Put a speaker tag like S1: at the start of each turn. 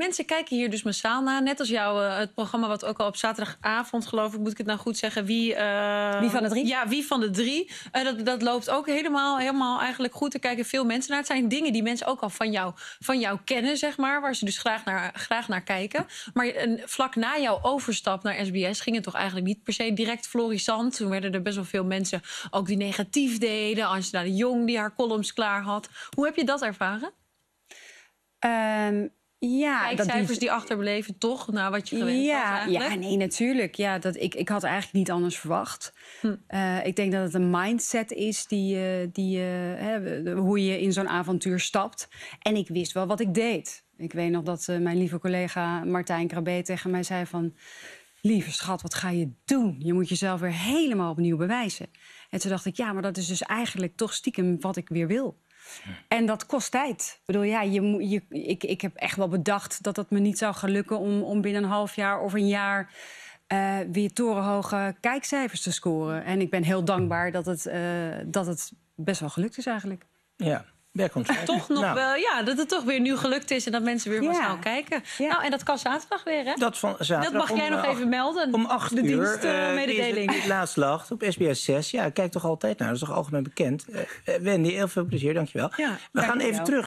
S1: Mensen kijken hier dus massaal naar. Net als jouw eh, het programma wat ook al op zaterdagavond, geloof ik, moet ik het nou goed zeggen. Wie, eh, wie van de drie? Ja, wie van de drie. Eh, dat, dat loopt ook helemaal, helemaal eigenlijk goed. Er kijken veel mensen naar. Het zijn dingen die mensen ook al van jou, van jou kennen, zeg maar. Waar ze dus graag naar, graag naar kijken. Maar vlak na jouw overstap naar SBS ging het toch eigenlijk niet per se direct florissant. Toen werden er best wel veel mensen ook die negatief deden. Angela de Jong die haar columns klaar had. Hoe heb je dat ervaren?
S2: Ehm, ja, kijkcijfers die... die
S1: achterbleven toch naar wat je gewend ja, was Ja, nee,
S2: natuurlijk. Ja, dat, ik, ik had eigenlijk niet anders verwacht. Hm. Eh, ik denk dat het een mindset is die, die, hoe je in zo'n avontuur stapt. En ik wist wel wat ik deed. Ik weet nog dat eh, mijn lieve collega Martijn Krabbe tegen mij zei van... Lieve schat, wat ga je doen? Je moet jezelf weer helemaal opnieuw bewijzen. En toen dacht ik, ja, maar dat is dus eigenlijk toch stiekem wat ik weer wil. En dat kost tijd. Ik bedoel, ja, je, ik, ik heb echt wel bedacht dat het me niet zou gelukken om, om binnen een half jaar of een jaar uh, weer torenhoge kijkcijfers te scoren. En ik ben heel dankbaar dat het, eh, dat het best wel gelukt is eigenlijk.
S1: Ja. Toch nog nou. wel, ja, dat het toch weer nu gelukt is en dat mensen weer ja. massaal kijken. Nou, en dat kan zaterdag weer, hè? Dat van zaterdag. Dat mag jij nog eh, even melden. Om acht de uur. dienstmededeling. Eh, laatst lacht op SBS 6. Ja, kijk toch altijd naar. Dat is toch algemeen bekend. Eh, Wendy, heel veel plezier, dankjewel. Ja, We gaan even terug.